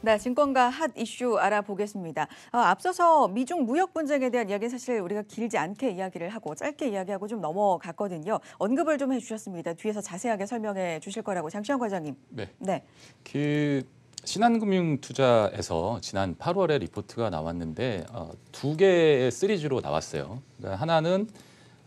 네, 증권가 핫 이슈 알아보겠습니다. 어, 앞서서 미중 무역 분쟁에 대한 이야기는 사실 우리가 길지 않게 이야기를 하고 짧게 이야기하고 좀 넘어갔거든요. 언급을 좀 해주셨습니다. 뒤에서 자세하게 설명해 주실 거라고 장시현 과장님. 네. 네. 그 신한금융투자에서 지난 8월에 리포트가 나왔는데 어, 두 개의 시리즈로 나왔어요. 그러니까 하나는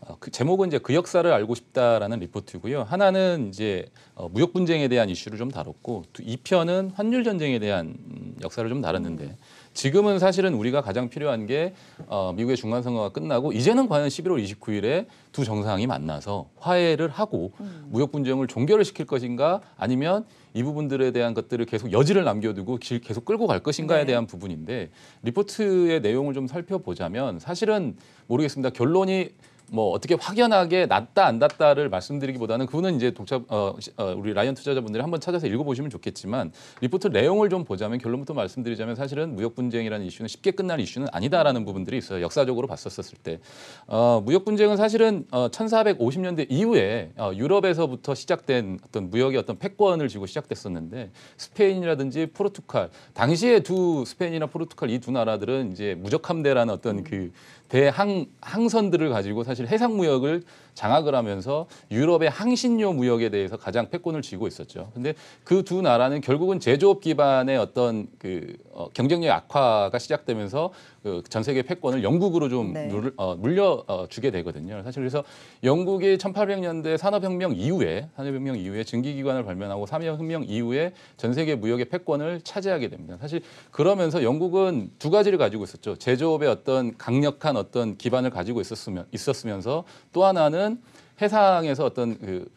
어, 그 제목은 이제 그 역사를 알고 싶다라는 리포트고요. 하나는 이제 어, 무역 분쟁에 대한 이슈를 좀 다뤘고 이 편은 환율 전쟁에 대한 음, 역사를 좀 다뤘는데 지금은 사실은 우리가 가장 필요한 게 어, 미국의 중간 선거가 끝나고 이제는 과연 11월 29일에 두 정상이 만나서 화해를 하고 음. 무역 분쟁을 종결을 시킬 것인가 아니면 이 부분들에 대한 것들을 계속 여지를 남겨두고 길 계속 끌고 갈 것인가에 네. 대한 부분인데 리포트의 내용을 좀 살펴보자면 사실은 모르겠습니다. 결론이 뭐 어떻게 확연하게 낫다 안 낫다를 말씀드리기보다는 그거는 이제 독자 어, 어, 우리 라이언 투자자분들이 한번 찾아서 읽어보시면 좋겠지만 리포트 내용을 좀 보자면 결론부터 말씀드리자면 사실은 무역 분쟁이라는 이슈는 쉽게 끝날 이슈는 아니다라는 부분들이 있어요 역사적으로 봤었을 때 어, 무역 분쟁은 사실은 어, 1450년대 이후에 어, 유럽에서부터 시작된 어떤 무역의 어떤 패권을 지고 시작됐었는데 스페인이라든지 포르투갈 당시에 두 스페인이나 포르투갈 이 두 나라들은 이제 무적함대라는 어떤 그 음. 대항 항선들을 가지고 사실 사실 해상무역을 장악을 하면서 유럽의 항신료 무역에 대해서 가장 패권을 쥐고 있었죠. 근데 그 두 나라는 결국은 제조업 기반의 어떤 그 어, 경쟁력 악화가 시작되면서 그 전 세계 패권을 영국으로 좀 네. 어, 물려 어, 주게 되거든요. 사실 그래서 영국이 1800년대 산업혁명 이후에 산업혁명 이후에 증기기관을 발명하고 산업혁명 이후에 전 세계 무역의 패권을 차지하게 됩니다. 사실 그러면서 영국은 두 가지를 가지고 있었죠. 제조업의 어떤 강력한 어떤 기반을 가지고 있었으면 있었으면서 또 하나는 하나는 해상에서 어떤 그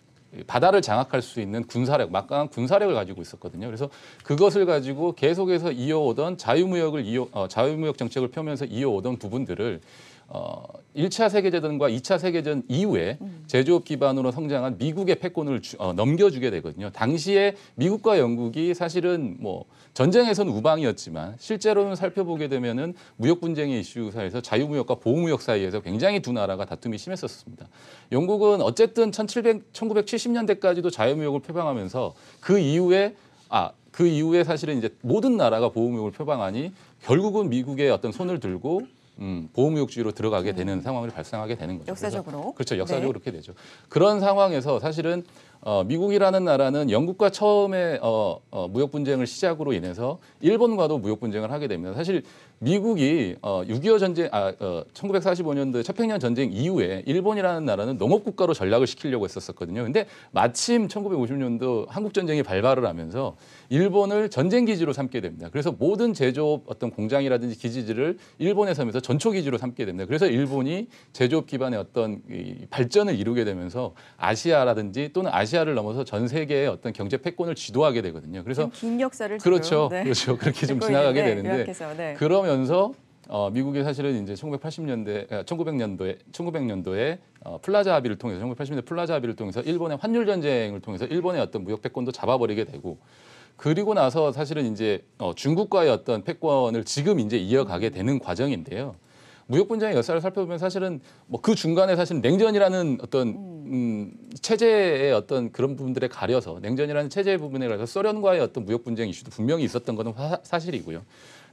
바다를 장악할 수 있는 군사력, 막강한 군사력을 가지고 있었거든요. 그래서 그것을 가지고 계속해서 이어오던 자유무역을 이어 어, 자유무역 정책을 펴면서 이어오던 부분들을 어, 1차 세계전과 2차 세계전 이후에 음. 제조업 기반으로 성장한 미국의 패권을 주, 어, 넘겨주게 되거든요. 당시에 미국과 영국이 사실은 뭐 전쟁에서는 우방이었지만 실제로는 살펴보게 되면은 무역 분쟁의 이슈 사에서 자유무역과 보호무역 사이에서 굉장히 두 나라가 다툼이 심했었습니다. 영국은 어쨌든 1700, 1970년대까지도 자유무역을 표방하면서 그 이후에 아, 그 이후에 사실은 이제 모든 나라가 보호무역을 표방하니 결국은 미국의 어떤 손을 들고 음, 보험욕지로 들어가게 네. 되는 상황을 발생하게 되는 거죠. 역사적으로. 그렇죠. 역사적으로 네. 그렇게 되죠. 그런 상황에서 사실은 어, 미국이라는 나라는 영국과 처음에 어, 어, 무역 분쟁을 시작으로 인해서 일본과도 무역 분쟁을 하게 됩니다. 사실 미국이 어, 6.25 전쟁, 아, 어, 1945년도 태평양 전쟁 이후에 일본이라는 나라는 농업국가로 전락을 시키려고 했었거든요. 근데 마침 1950년도 한국전쟁이 발발을 하면서 일본을 전쟁기지로 삼게 됩니다. 그래서 모든 제조업 어떤 공장이라든지 기지지를 일본에 서면서 전초기지로 삼게 됩니다. 그래서 일본이 제조업 기반의 어떤 이 발전을 이루게 되면서 아시아라든지 또는 아시아 아시아를 넘어서 전 세계의 어떤 경제 패권을 지도하게 되거든요. 그래서 긴 역사를 그렇죠, 네. 그렇죠. 그렇게 좀 지나가게 있 네, 되는데 요약해서, 네. 그러면서 어, 미국이 사실은 이제 1980년대, 1900년도에 아, 1900년도에 어, 플라자 합의를 통해서 1980년대 플라자 합의를 통해서 일본의 환율 전쟁을 통해서 일본의 어떤 무역 패권도 잡아버리게 되고 그리고 나서 사실은 이제 어, 중국과의 어떤 패권을 지금 이제 이어가게 되는 과정인데요. 무역 분쟁의 역사를 살펴보면 사실은 뭐 그 중간에 사실 냉전이라는 어떤 음. 음, 체제의 어떤 그런 부분들에 가려서 냉전이라는 체제 부분에 가려서 소련과의 어떤 무역 분쟁 이슈도 분명히 있었던 것은 사실이고요.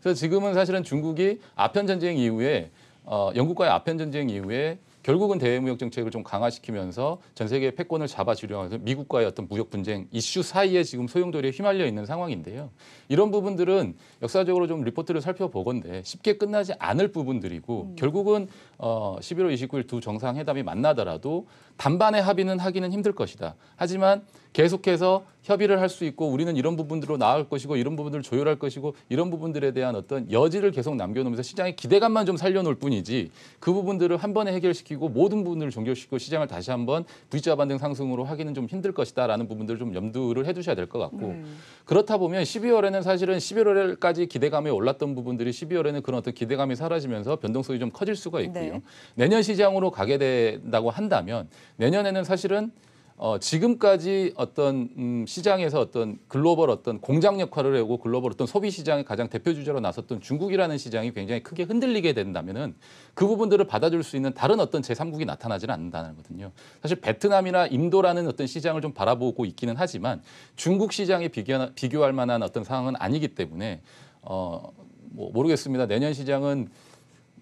그래서 지금은 사실은 중국이 아편 전쟁 이후에 어, 영국과의 아편 전쟁 이후에 결국은 대외무역 정책을 좀 강화시키면서 전 세계의 패권을 잡아주려면서 미국과의 어떤 무역 분쟁 이슈 사이에 지금 소용돌이에 휘말려 있는 상황인데요. 이런 부분들은 역사적으로 좀 리포트를 살펴보건데 쉽게 끝나지 않을 부분들이고 음. 결국은 어, 11월 29일 두 정상회담이 만나더라도 단반의 합의는 하기는 힘들 것이다. 하지만 계속해서 협의를 할 수 있고 우리는 이런 부분들로 나아갈 것이고 이런 부분들을 조율할 것이고 이런 부분들에 대한 어떤 여지를 계속 남겨놓으면서 시장의 기대감만 좀 살려놓을 뿐이지 그 부분들을 한 번에 해결시키고 모든 부분을 종결시키고 시장을 다시 한번 V자 반등 상승으로 하기는 좀 힘들 것이다라는 부분들을 좀 염두를 해두셔야 될 것 같고 음. 그렇다 보면 12월에는 사실은 11월까지 기대감이 올랐던 부분들이 12월에는 그런 어떤 기대감이 사라지면서 변동성이 좀 커질 수가 있고요. 네. 말이에요. 내년 시장으로 가게 된다고 한다면 내년에는 사실은 어, 지금까지 어떤 음, 시장에서 어떤 글로벌 어떤 공장 역할을 하고 글로벌 어떤 소비 시장의 가장 대표 주자로 나섰던 중국이라는 시장이 굉장히 크게 흔들리게 된다면은 그 부분들을 받아줄 수 있는 다른 어떤 제3국이 나타나지는 않는다는 거거든요. 사실 베트남이나 인도라는 어떤 시장을 좀 바라보고 있기는 하지만 중국 시장에 비교, 비교할 만한 어떤 상황은 아니기 때문에 어, 뭐 모르겠습니다. 내년 시장은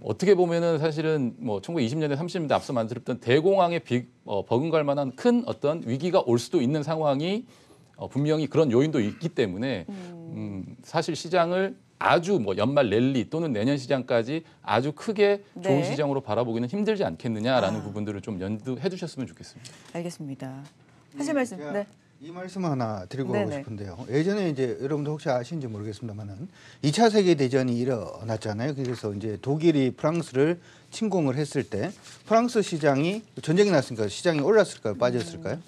어떻게 보면은 사실은 뭐 1920년대 30년대 앞서 만들었던 대공황에 비, 어, 버금갈 만한 큰 어떤 위기가 올 수도 있는 상황이 어, 분명히 그런 요인도 있기 때문에 음, 음 사실 시장을 아주 뭐 연말 랠리 또는 내년 시장까지 아주 크게 네. 좋은 시장으로 바라보기는 힘들지 않겠느냐라는 아. 부분들을 좀 연두해 주셨으면 좋겠습니다. 알겠습니다. 하실 말씀. 그러니까 네. 이 말씀 하나 드리고 네네. 가고 싶은데요. 예전에 이제 여러분도 혹시 아시는지 모르겠습니다만은 2차 세계 대전이 일어났잖아요. 그래서 이제 독일이 프랑스를 침공을 했을 때 프랑스 시장이 전쟁이 났으니까 시장이 올랐을까요? 빠졌을까요?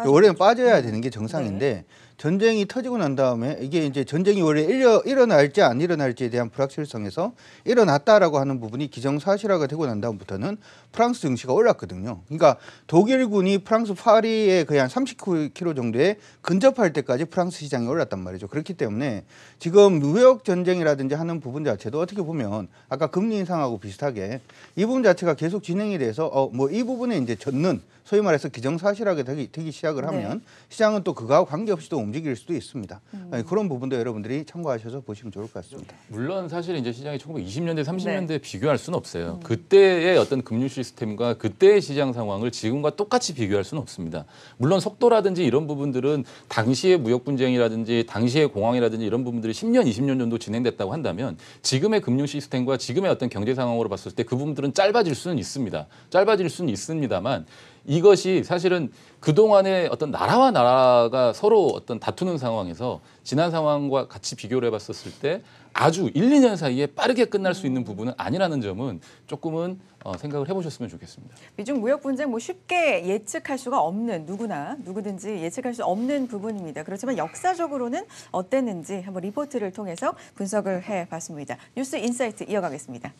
음. 원래는 빠져야 되는 게 정상인데 네. 전쟁이 터지고 난 다음에 이게 이제 전쟁이 원래 일어, 일어날지 안 일어날지에 대한 불확실성에서 일어났다라고 하는 부분이 기정사실화가 되고 난 다음부터는 프랑스 증시가 올랐거든요. 그러니까 독일군이 프랑스 파리에 거의 한 30km 정도에 근접할 때까지 프랑스 시장이 올랐단 말이죠. 그렇기 때문에 지금 무역 전쟁이라든지 하는 부분 자체도 어떻게 보면 아까 금리 인상하고 비슷하게 이 부분 자체가 계속 진행이 돼서 어, 뭐 이 부분에 이제 젖는 소위 말해서 기정사실하게 되기, 되기 시작을 네. 하면 네. 시장은 또그거하고 관계없이 또 움직일 수도 있습니다. 음. 네, 그런 부분도 여러분들이 참고하셔서 보시면 좋을 것 같습니다. 물론 사실 이제 시장이 1920년대, 30년대 네. 비교할 수는 없어요. 음. 그때의 어떤 금융 시스템과 그때의 시장 상황을 지금과 똑같이 비교할 수는 없습니다. 물론 속도라든지 이런 부분들은 당시의 무역 분쟁이라든지 당시의 공황이라든지 이런 부분들이 10년, 20년 정도 진행됐다고 한다면 지금의 금융 시스템과 지금의 어떤 경제 상황으로 봤을 때 그 부분들은 짧아질 수는 있습니다. 짧아질 수는 있습니다만 이것이 사실은 그동안의 어떤 나라와 나라가 서로 어떤 다투는 상황에서 지난 상황과 같이 비교를 해봤었을 때 아주 1, 2년 사이에 빠르게 끝날 수 있는 부분은 아니라는 점은 조금은 어, 생각을 해보셨으면 좋겠습니다. 미중 무역 분쟁 뭐 쉽게 예측할 수가 없는 누구나 누구든지 예측할 수 없는 부분입니다. 그렇지만 역사적으로는 어땠는지 한번 리포트를 통해서 분석을 해봤습니다. 뉴스 인사이트 이어가겠습니다.